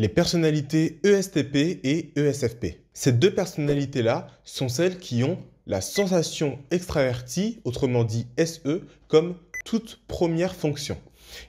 les personnalités ESTP et ESFP. Ces deux personnalités-là sont celles qui ont la sensation extravertie, autrement dit SE, comme toute première fonction.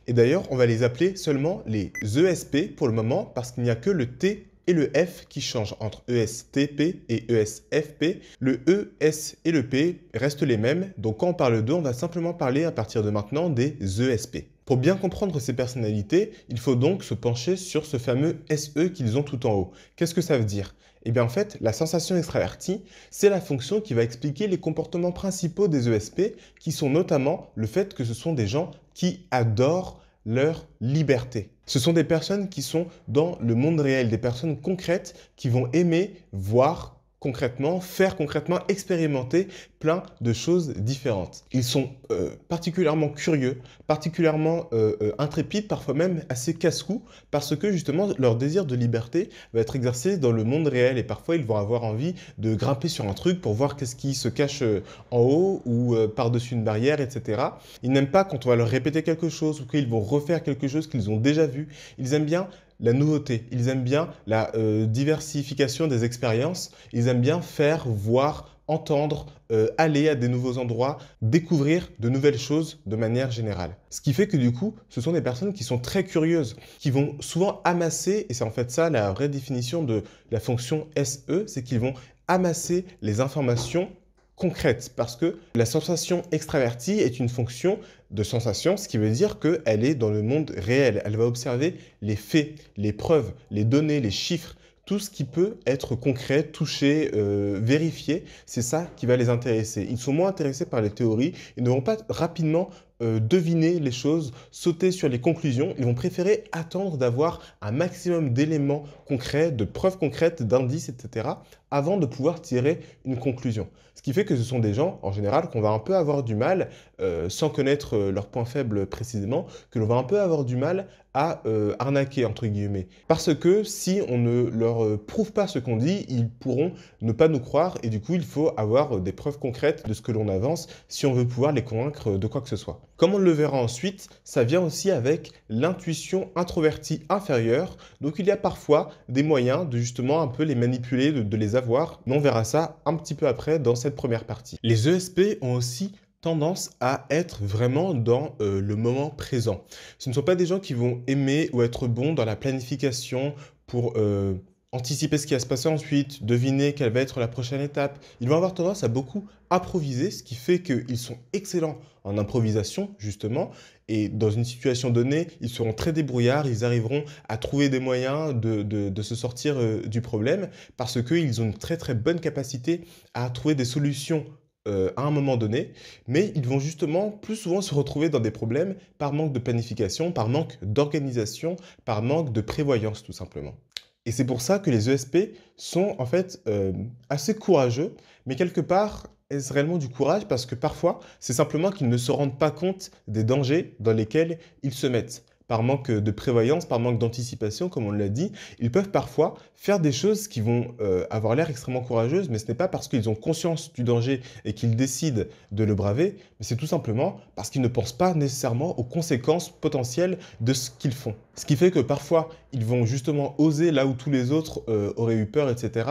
Et d'ailleurs, on va les appeler seulement les ESP pour le moment parce qu'il n'y a que le T et le F qui changent entre ESTP et ESFP. Le E, S et le P restent les mêmes, donc quand on parle d'eux, on va simplement parler à partir de maintenant des ESP. Pour bien comprendre ces personnalités, il faut donc se pencher sur ce fameux SE qu'ils ont tout en haut. Qu'est-ce que ça veut dire Eh bien en fait, la sensation extravertie, c'est la fonction qui va expliquer les comportements principaux des ESP, qui sont notamment le fait que ce sont des gens qui adorent leur liberté. Ce sont des personnes qui sont dans le monde réel, des personnes concrètes qui vont aimer voir concrètement, faire concrètement, expérimenter plein de choses différentes. Ils sont euh, particulièrement curieux, particulièrement euh, euh, intrépides, parfois même assez casse-cou, parce que justement leur désir de liberté va être exercé dans le monde réel et parfois ils vont avoir envie de grimper sur un truc pour voir qu'est-ce qui se cache en haut ou par-dessus une barrière, etc. Ils n'aiment pas quand on va leur répéter quelque chose ou qu'ils vont refaire quelque chose qu'ils ont déjà vu. Ils aiment bien la nouveauté, ils aiment bien la euh, diversification des expériences, ils aiment bien faire, voir, entendre, euh, aller à des nouveaux endroits, découvrir de nouvelles choses de manière générale. Ce qui fait que du coup, ce sont des personnes qui sont très curieuses, qui vont souvent amasser, et c'est en fait ça la vraie définition de la fonction SE, c'est qu'ils vont amasser les informations concrète parce que la sensation extravertie est une fonction de sensation, ce qui veut dire qu'elle est dans le monde réel. Elle va observer les faits, les preuves, les données, les chiffres, tout ce qui peut être concret, touché, euh, vérifié, c'est ça qui va les intéresser. Ils sont moins intéressés par les théories, ils ne vont pas rapidement euh, deviner les choses, sauter sur les conclusions, ils vont préférer attendre d'avoir un maximum d'éléments concrets, de preuves concrètes, d'indices, etc., avant de pouvoir tirer une conclusion. Ce qui fait que ce sont des gens, en général, qu'on va un peu avoir du mal, euh, sans connaître euh, leurs points faibles précisément, que l'on va un peu avoir du mal à euh, arnaquer, entre guillemets. Parce que si on ne leur prouve pas ce qu'on dit, ils pourront ne pas nous croire, et du coup, il faut avoir des preuves concrètes de ce que l'on avance si on veut pouvoir les convaincre de quoi que ce soit. Comme on le verra ensuite, ça vient aussi avec l'intuition introvertie inférieure. Donc il y a parfois des moyens de justement un peu les manipuler, de, les avoir. Mais on verra ça un petit peu après dans cette première partie. Les ESP ont aussi tendance à être vraiment dans euh, le moment présent. Ce ne sont pas des gens qui vont aimer ou être bons dans la planification pour euh, anticiper ce qui va se passer ensuite, deviner quelle va être la prochaine étape. Ils vont avoir tendance à beaucoup improviser, ce qui fait qu'ils sont excellents en improvisation, justement, et dans une situation donnée, ils seront très débrouillards, ils arriveront à trouver des moyens de, se sortir euh, du problème, parce qu'ils ont une très très bonne capacité à trouver des solutions euh, à un moment donné, mais ils vont justement plus souvent se retrouver dans des problèmes par manque de planification, par manque d'organisation, par manque de prévoyance tout simplement. Et c'est pour ça que les ESP sont en fait euh, assez courageux, mais quelque part, est-ce réellement du courage Parce que parfois, c'est simplement qu'ils ne se rendent pas compte des dangers dans lesquels ils se mettent par manque de prévoyance, par manque d'anticipation, comme on l'a dit, ils peuvent parfois faire des choses qui vont euh, avoir l'air extrêmement courageuses, mais ce n'est pas parce qu'ils ont conscience du danger et qu'ils décident de le braver, mais c'est tout simplement parce qu'ils ne pensent pas nécessairement aux conséquences potentielles de ce qu'ils font. Ce qui fait que parfois, ils vont justement oser là où tous les autres euh, auraient eu peur, etc.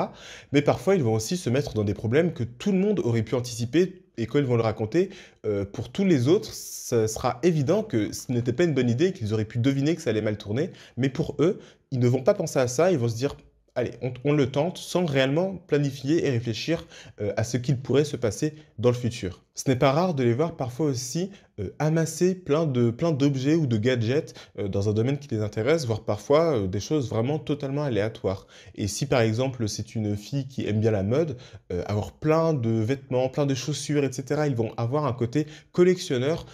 Mais parfois, ils vont aussi se mettre dans des problèmes que tout le monde aurait pu anticiper, et quand ils vont le raconter, euh, pour tous les autres, ce sera évident que ce n'était pas une bonne idée, qu'ils auraient pu deviner que ça allait mal tourner. Mais pour eux, ils ne vont pas penser à ça, ils vont se dire allez, on, le tente sans réellement planifier et réfléchir euh, à ce qu'il pourrait se passer dans le futur. Ce n'est pas rare de les voir parfois aussi euh, amasser plein de plein d'objets ou de gadgets euh, dans un domaine qui les intéresse, voire parfois des choses vraiment totalement aléatoires. Et si par exemple c'est une fille qui aime bien la mode, avoir plein de vêtements, plein de chaussures, etc., ils vont avoir un côté collectionneur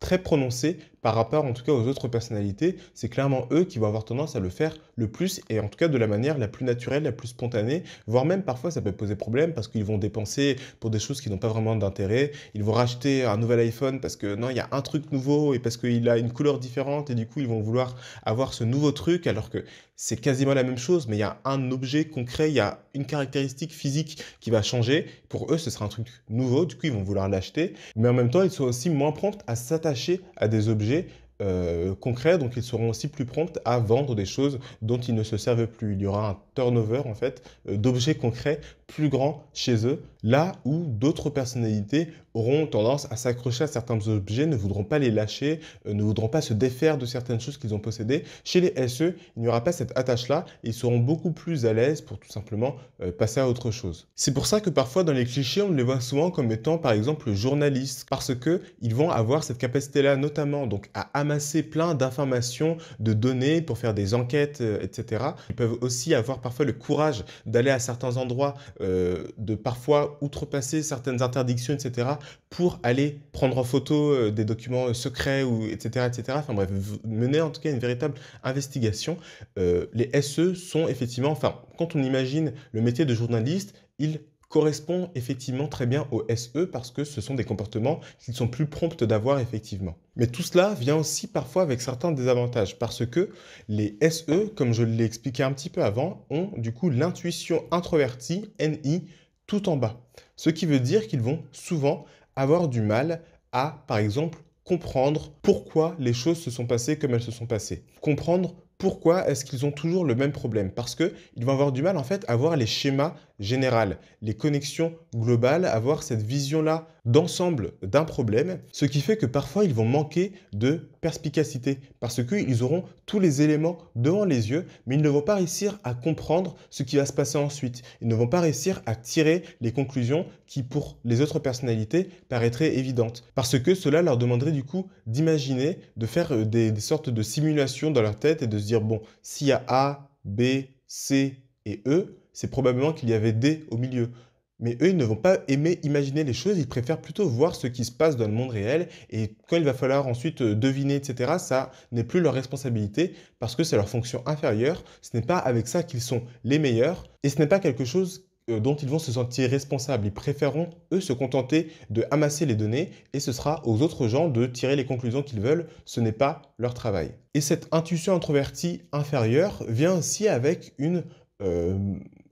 très prononcé par rapport en tout cas aux autres personnalités, c'est clairement eux qui vont avoir tendance à le faire le plus et en tout cas de la manière la plus naturelle, la plus spontanée, voire même parfois ça peut poser problème parce qu'ils vont dépenser pour des choses qui n'ont pas vraiment d'intérêt, ils vont racheter un nouvel iPhone parce que non, il y a un truc nouveau et parce qu'il a une couleur différente et du coup ils vont vouloir avoir ce nouveau truc alors que c'est quasiment la même chose mais il y a un objet concret, il y a une caractéristique physique qui va changer, pour eux ce sera un truc nouveau, du coup ils vont vouloir l'acheter, mais en même temps ils sont aussi moins prompts à s'attacher à des objets biri Euh, concrets, donc ils seront aussi plus prompts à vendre des choses dont ils ne se servent plus. Il y aura un turnover en fait euh, d'objets concrets plus grands chez eux, là où d'autres personnalités auront tendance à s'accrocher à certains objets, ne voudront pas les lâcher, euh, ne voudront pas se défaire de certaines choses qu'ils ont possédées. Chez les SE, il n'y aura pas cette attache-là, ils seront beaucoup plus à l'aise pour tout simplement passer à autre chose. C'est pour ça que parfois dans les clichés, on les voit souvent comme étant par exemple journalistes, parce que ils vont avoir cette capacité-là notamment donc à amasser plein d'informations, de données pour faire des enquêtes, euh, etc. Ils peuvent aussi avoir parfois le courage d'aller à certains endroits, euh, de parfois outrepasser certaines interdictions, etc. pour aller prendre en photo euh, des documents secrets, ou, etc., etc. Enfin bref, mener en tout cas une véritable investigation. les SE sont effectivement, enfin, quand on imagine le métier de journaliste, ils correspond effectivement très bien au SE parce que ce sont des comportements qu'ils sont plus promptes d'avoir effectivement. Mais tout cela vient aussi parfois avec certains désavantages parce que les SE, comme je l'ai expliqué un petit peu avant, ont du coup l'intuition introvertie, NI, tout en bas. Ce qui veut dire qu'ils vont souvent avoir du mal à, par exemple, comprendre pourquoi les choses se sont passées comme elles se sont passées, comprendre pourquoi est-ce qu'ils ont toujours le même problème Parce qu'ils vont avoir du mal en fait à voir les schémas généraux, les connexions globales, à avoir cette vision-là d'ensemble d'un problème, ce qui fait que parfois ils vont manquer de perspicacité parce qu'ils auront tous les éléments devant les yeux, mais ils ne vont pas réussir à comprendre ce qui va se passer ensuite. Ils ne vont pas réussir à tirer les conclusions qui, pour les autres personnalités, paraîtraient évidentes parce que cela leur demanderait du coup d'imaginer, de faire euh, des, sortes de simulations dans leur tête et de se dire bon, s'il y a A, B, C et E, c'est probablement qu'il y avait D au milieu. Mais eux, ils ne vont pas aimer imaginer les choses, ils préfèrent plutôt voir ce qui se passe dans le monde réel. Et quand il va falloir ensuite euh, deviner, etc., ça n'est plus leur responsabilité parce que c'est leur fonction inférieure. Ce n'est pas avec ça qu'ils sont les meilleurs et ce n'est pas quelque chose euh, dont ils vont se sentir responsables. Ils préféreront, eux, se contenter de amasser les données et ce sera aux autres gens de tirer les conclusions qu'ils veulent. Ce n'est pas leur travail. Et cette intuition introvertie inférieure vient aussi avec une euh,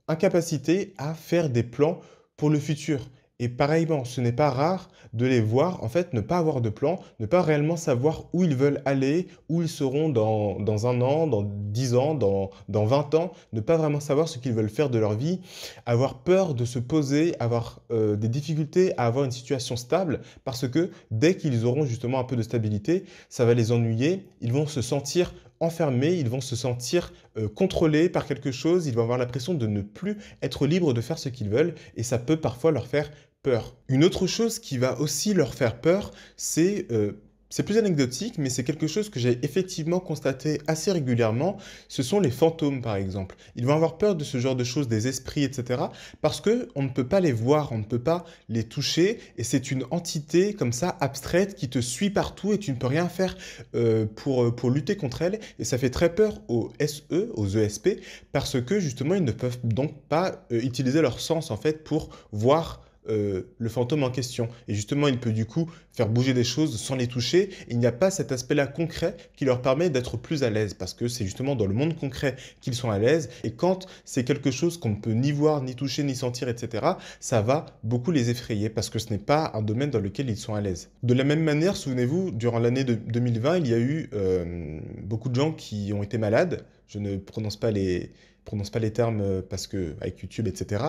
incapacité à faire des plans pour le futur. Et pareillement, ce n'est pas rare de les voir en fait ne pas avoir de plan, ne pas réellement savoir où ils veulent aller, où ils seront dans, un an, dans dix ans, dans, dans 20 ans, ne pas vraiment savoir ce qu'ils veulent faire de leur vie, avoir peur de se poser, avoir euh, des difficultés à avoir une situation stable, parce que dès qu'ils auront justement un peu de stabilité, ça va les ennuyer, ils vont se sentir enfermés, ils vont se sentir euh, contrôlés par quelque chose, ils vont avoir l'impression de ne plus être libres de faire ce qu'ils veulent et ça peut parfois leur faire peur. Une autre chose qui va aussi leur faire peur, c'est euh, c'est plus anecdotique, mais c'est quelque chose que j'ai effectivement constaté assez régulièrement. Ce sont les fantômes, par exemple. Ils vont avoir peur de ce genre de choses, des esprits, etc. Parce que on ne peut pas les voir, on ne peut pas les toucher, et c'est une entité comme ça abstraite qui te suit partout et tu ne peux rien faire euh, pour euh, pour lutter contre elle. Et ça fait très peur aux SE, aux ESP, parce que justement ils ne peuvent donc pas euh, utiliser leur sens en fait pour voir euh, le fantôme en question. Et justement, il peut du coup faire bouger des choses sans les toucher. il n'y a pas cet aspect-là concret qui leur permet d'être plus à l'aise, parce que c'est justement dans le monde concret qu'ils sont à l'aise. Et quand c'est quelque chose qu'on ne peut ni voir, ni toucher, ni sentir, etc., ça va beaucoup les effrayer, parce que ce n'est pas un domaine dans lequel ils sont à l'aise. De la même manière, souvenez-vous, durant l'année 2020, il y a eu euh, beaucoup de gens qui ont été malades. Je ne prononce pas les, prononce pas les termes euh, parce que avec YouTube, etc.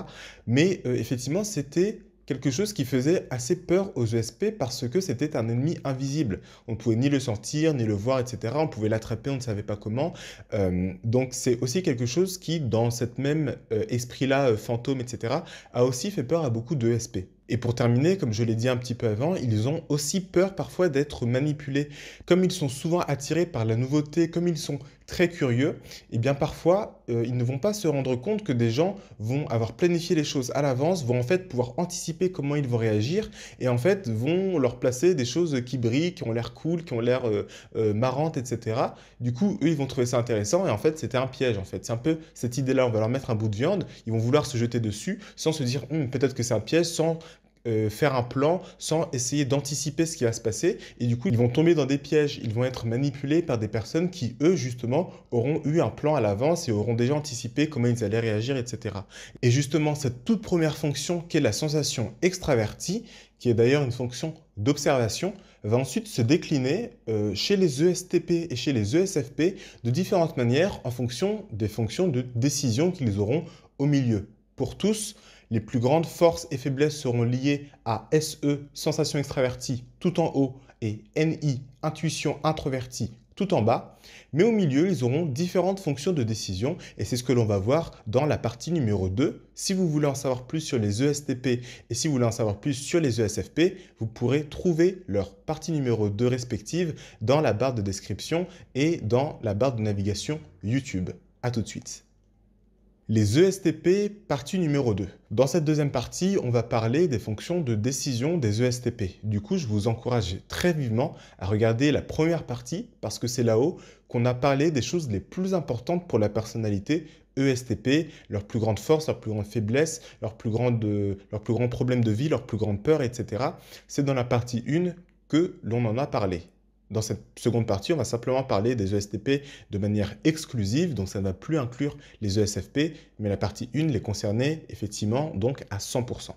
Mais effectivement, c'était quelque chose qui faisait assez peur aux ESP parce que c'était un ennemi invisible. On ne pouvait ni le sentir, ni le voir, etc. On pouvait l'attraper, on ne savait pas comment. Euh, donc c'est aussi quelque chose qui, dans cet même euh, esprit-là, euh, fantôme, etc., a aussi fait peur à beaucoup d'ESP. E et pour terminer, comme je l'ai dit un petit peu avant, ils ont aussi peur parfois d'être manipulés. Comme ils sont souvent attirés par la nouveauté, comme ils sont très curieux, et eh bien parfois euh, ils ne vont pas se rendre compte que des gens vont avoir planifié les choses à l'avance, vont en fait pouvoir anticiper comment ils vont réagir et en fait vont leur placer des choses qui brillent, qui ont l'air cool, qui ont l'air marrante, euh, euh, marrantes, etc. Du coup, eux ils vont trouver ça intéressant et en fait c'était un piège en fait. C'est un peu cette idée-là, on va leur mettre un bout de viande, ils vont vouloir se jeter dessus sans se dire hum, peut-être que c'est un piège, sans euh, faire un plan sans essayer d'anticiper ce qui va se passer. Et du coup, ils vont tomber dans des pièges, ils vont être manipulés par des personnes qui, eux, justement, auront eu un plan à l'avance et auront déjà anticipé comment ils allaient réagir, etc. Et justement, cette toute première fonction qu'est la sensation extravertie, qui est d'ailleurs une fonction d'observation, va ensuite se décliner euh, chez les ESTP et chez les ESFP de différentes manières en fonction des fonctions de décision qu'ils auront au milieu. Pour tous, les plus grandes forces et faiblesses seront liées à SE, sensation extravertie, tout en haut, et NI, intuition introvertie, tout en bas. Mais au milieu, ils auront différentes fonctions de décision et c'est ce que l'on va voir dans la partie numéro 2. Si vous voulez en savoir plus sur les ESTP et si vous voulez en savoir plus sur les ESFP, vous pourrez trouver leur partie numéro 2 respective dans la barre de description et dans la barre de navigation YouTube. A tout de suite les ESTP, partie numéro 2. Dans cette deuxième partie, on va parler des fonctions de décision des ESTP. Du coup, je vous encourage très vivement à regarder la première partie parce que c'est là-haut qu'on a parlé des choses les plus importantes pour la personnalité ESTP, leurs plus grandes forces, leurs plus grandes faiblesses, leurs plus, euh, grands problèmes de vie, leurs plus grandes peurs, etc. C'est dans la partie 1 que l'on en a parlé. Dans cette seconde partie, on va simplement parler des ESTP de manière exclusive, donc ça ne va plus inclure les ESFP, mais la partie 1 les concernait effectivement donc à 100%.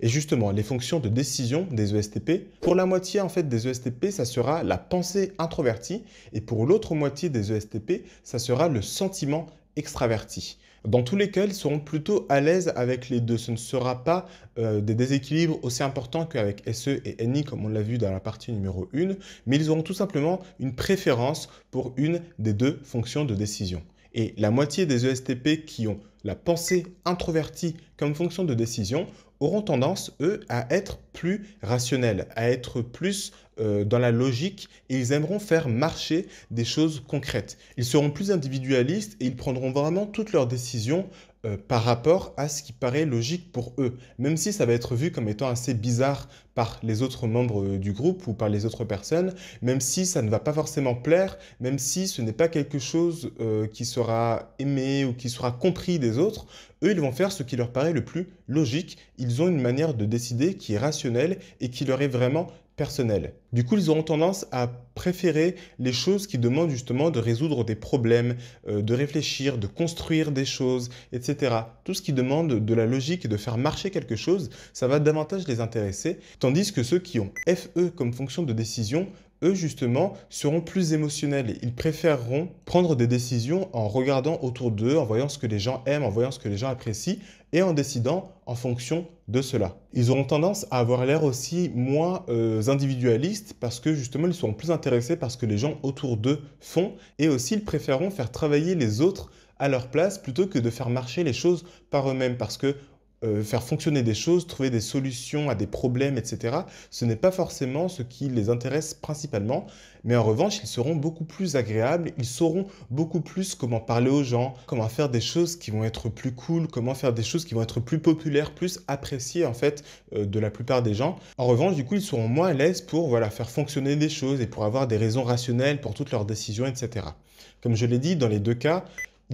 Et justement, les fonctions de décision des ESTP, pour la moitié en fait des ESTP, ça sera la pensée introvertie, et pour l'autre moitié des ESTP, ça sera le sentiment extraverti. Dans tous les cas, ils seront plutôt à l'aise avec les deux. Ce ne sera pas euh, des déséquilibres aussi importants qu'avec SE et NI, comme on l'a vu dans la partie numéro 1, mais ils auront tout simplement une préférence pour une des deux fonctions de décision. Et la moitié des ESTP qui ont la pensée introvertie comme fonction de décision auront tendance, eux, à être plus rationnels, à être plus euh, dans la logique et ils aimeront faire marcher des choses concrètes. Ils seront plus individualistes et ils prendront vraiment toutes leurs décisions euh, par rapport à ce qui paraît logique pour eux, même si ça va être vu comme étant assez bizarre par les autres membres euh, du groupe ou par les autres personnes, même si ça ne va pas forcément plaire, même si ce n'est pas quelque chose euh, qui sera aimé ou qui sera compris des autres, eux ils vont faire ce qui leur paraît le plus logique, ils ont une manière de décider qui est rationnelle et qui leur est vraiment personnel. Du coup, ils auront tendance à préférer les choses qui demandent justement de résoudre des problèmes, euh, de réfléchir, de construire des choses, etc. Tout ce qui demande de la logique et de faire marcher quelque chose, ça va davantage les intéresser, tandis que ceux qui ont FE comme fonction de décision, eux justement seront plus émotionnels. Ils préféreront prendre des décisions en regardant autour d'eux, en voyant ce que les gens aiment, en voyant ce que les gens apprécient, et en décidant en fonction de cela. Ils auront tendance à avoir l'air aussi moins euh, individualistes parce que justement ils seront plus intéressés par ce que les gens autour d'eux font et aussi ils préféreront faire travailler les autres à leur place plutôt que de faire marcher les choses par eux-mêmes parce que euh, faire fonctionner des choses, trouver des solutions à des problèmes, etc., ce n'est pas forcément ce qui les intéresse principalement. Mais en revanche, ils seront beaucoup plus agréables, ils sauront beaucoup plus comment parler aux gens, comment faire des choses qui vont être plus cool, comment faire des choses qui vont être plus populaires, plus appréciées en fait euh, de la plupart des gens. En revanche, du coup, ils seront moins à l'aise pour voilà, faire fonctionner des choses et pour avoir des raisons rationnelles pour toutes leurs décisions, etc. Comme je l'ai dit, dans les deux cas,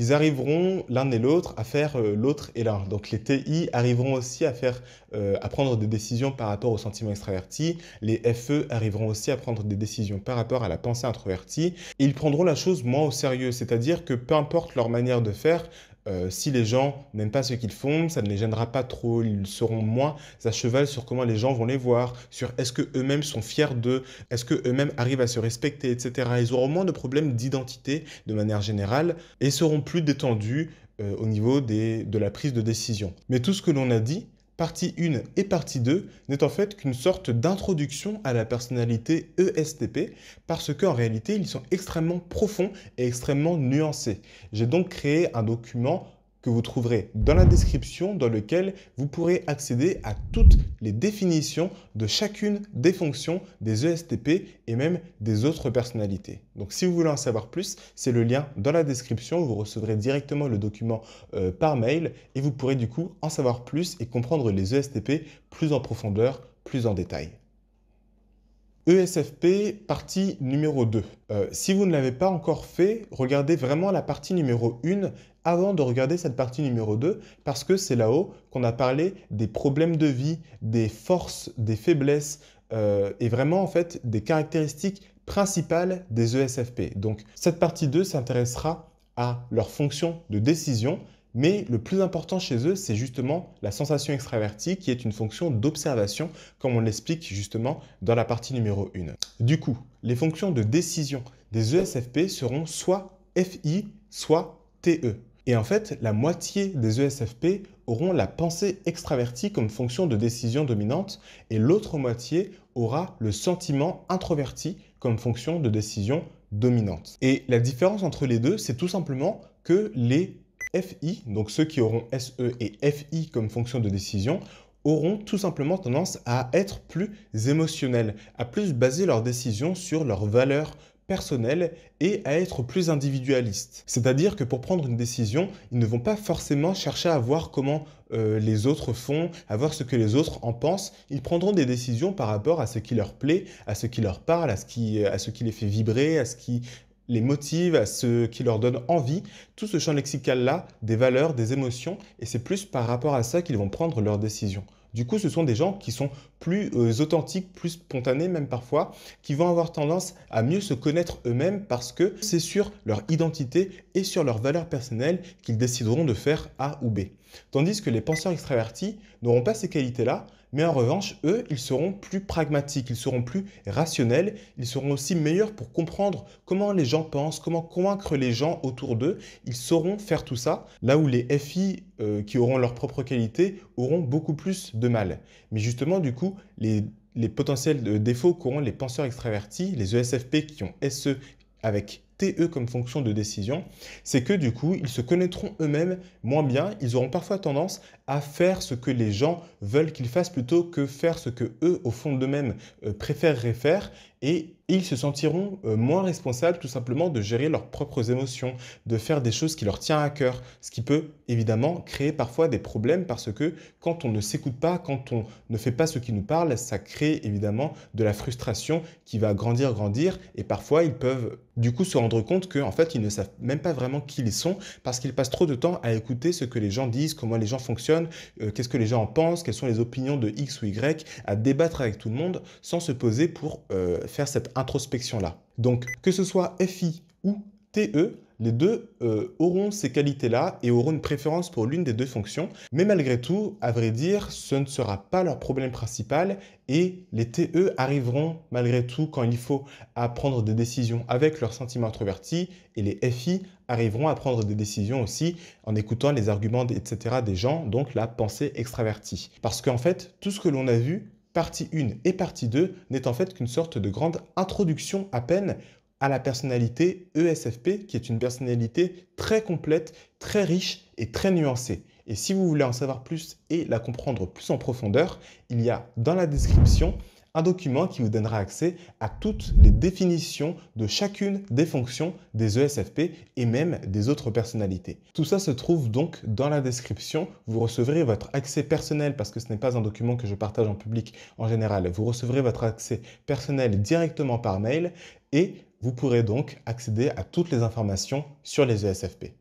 ils arriveront l'un et l'autre à faire euh, l'autre et l'un. Donc les TI arriveront aussi à, faire, euh, à prendre des décisions par rapport au sentiment extraverti, les FE arriveront aussi à prendre des décisions par rapport à la pensée introvertie, ils prendront la chose moins au sérieux, c'est-à-dire que peu importe leur manière de faire, euh, si les gens n'aiment pas ce qu'ils font, ça ne les gênera pas trop, ils seront moins à cheval sur comment les gens vont les voir, sur est-ce que eux-mêmes sont fiers d'eux, est-ce que eux-mêmes arrivent à se respecter, etc. Ils auront moins de problèmes d'identité de manière générale et seront plus détendus euh, au niveau de la prise de décision. Mais tout ce que l'on a dit, partie 1 et partie 2 n'est en fait qu'une sorte d'introduction à la personnalité ESTP parce qu'en réalité ils sont extrêmement profonds et extrêmement nuancés. J'ai donc créé un document que vous trouverez dans la description dans lequel vous pourrez accéder à toutes les définitions de chacune des fonctions des ESTP et même des autres personnalités. Donc si vous voulez en savoir plus, c'est le lien dans la description, vous recevrez directement le document euh, par mail et vous pourrez du coup en savoir plus et comprendre les ESTP plus en profondeur, plus en détail. ESFP, partie numéro 2. Euh, si vous ne l'avez pas encore fait, regardez vraiment la partie numéro 1 avant de regarder cette partie numéro 2 parce que c'est là-haut qu'on a parlé des problèmes de vie, des forces, des faiblesses euh, et vraiment en fait des caractéristiques principales des ESFP. Donc cette partie 2 s'intéressera à leurs fonctions de décision mais le plus important chez eux, c'est justement la sensation extravertie qui est une fonction d'observation, comme on l'explique justement dans la partie numéro 1. Du coup, les fonctions de décision des ESFP seront soit FI, soit TE. Et en fait, la moitié des ESFP auront la pensée extravertie comme fonction de décision dominante et l'autre moitié aura le sentiment introverti comme fonction de décision dominante. Et la différence entre les deux, c'est tout simplement que les FI, donc ceux qui auront SE et FI comme fonction de décision, auront tout simplement tendance à être plus émotionnels, à plus baser leurs décisions sur leurs valeurs personnel et à être plus individualiste. C'est-à-dire que pour prendre une décision, ils ne vont pas forcément chercher à voir comment euh, les autres font, à voir ce que les autres en pensent. Ils prendront des décisions par rapport à ce qui leur plaît, à ce qui leur parle, à ce qui, à ce qui les fait vibrer, à ce qui les motive, à ce qui leur donne envie, tout ce champ lexical-là, des valeurs, des émotions, et c'est plus par rapport à ça qu'ils vont prendre leurs décisions. Du coup, ce sont des gens qui sont plus euh, authentiques, plus spontanés même parfois, qui vont avoir tendance à mieux se connaître eux-mêmes parce que c'est sur leur identité et sur leurs valeurs personnelles qu'ils décideront de faire A ou B. Tandis que les penseurs extravertis n'auront pas ces qualités-là, mais en revanche, eux, ils seront plus pragmatiques, ils seront plus rationnels, ils seront aussi meilleurs pour comprendre comment les gens pensent, comment convaincre les gens autour d'eux. Ils sauront faire tout ça, là où les FI euh, qui auront leur propre qualité auront beaucoup plus de mal. Mais justement, du coup, les, les potentiels défauts qu'auront les penseurs extravertis, les ESFP qui ont SE avec TE comme fonction de décision, c'est que du coup, ils se connaîtront eux-mêmes moins bien, ils auront parfois tendance à faire ce que les gens veulent qu'ils fassent plutôt que faire ce que eux, au fond d'eux-mêmes, préfèrent euh, préféreraient faire. Et ils se sentiront euh, moins responsables tout simplement de gérer leurs propres émotions, de faire des choses qui leur tiennent à cœur, ce qui peut évidemment créer parfois des problèmes parce que quand on ne s'écoute pas, quand on ne fait pas ce qui nous parle, ça crée évidemment de la frustration qui va grandir, grandir et parfois ils peuvent du coup se rendre compte qu'en fait ils ne savent même pas vraiment qui ils sont parce qu'ils passent trop de temps à écouter ce que les gens disent, comment les gens fonctionnent euh, qu'est-ce que les gens en pensent, quelles sont les opinions de X ou Y, à débattre avec tout le monde sans se poser pour euh, faire cette introspection-là. Donc, que ce soit FI ou TE, les deux euh, auront ces qualités-là et auront une préférence pour l'une des deux fonctions. Mais malgré tout, à vrai dire, ce ne sera pas leur problème principal et les TE arriveront malgré tout quand il faut à prendre des décisions avec leur sentiment introvertis et les FI arriveront à prendre des décisions aussi en écoutant les arguments, etc. des gens, donc la pensée extravertie. Parce qu'en fait, tout ce que l'on a vu, partie 1 et partie 2, n'est en fait qu'une sorte de grande introduction à peine à la personnalité ESFP, qui est une personnalité très complète, très riche et très nuancée. Et si vous voulez en savoir plus et la comprendre plus en profondeur, il y a dans la description un document qui vous donnera accès à toutes les définitions de chacune des fonctions des ESFP et même des autres personnalités. Tout ça se trouve donc dans la description. Vous recevrez votre accès personnel parce que ce n'est pas un document que je partage en public en général. Vous recevrez votre accès personnel directement par mail et vous pourrez donc accéder à toutes les informations sur les ESFP.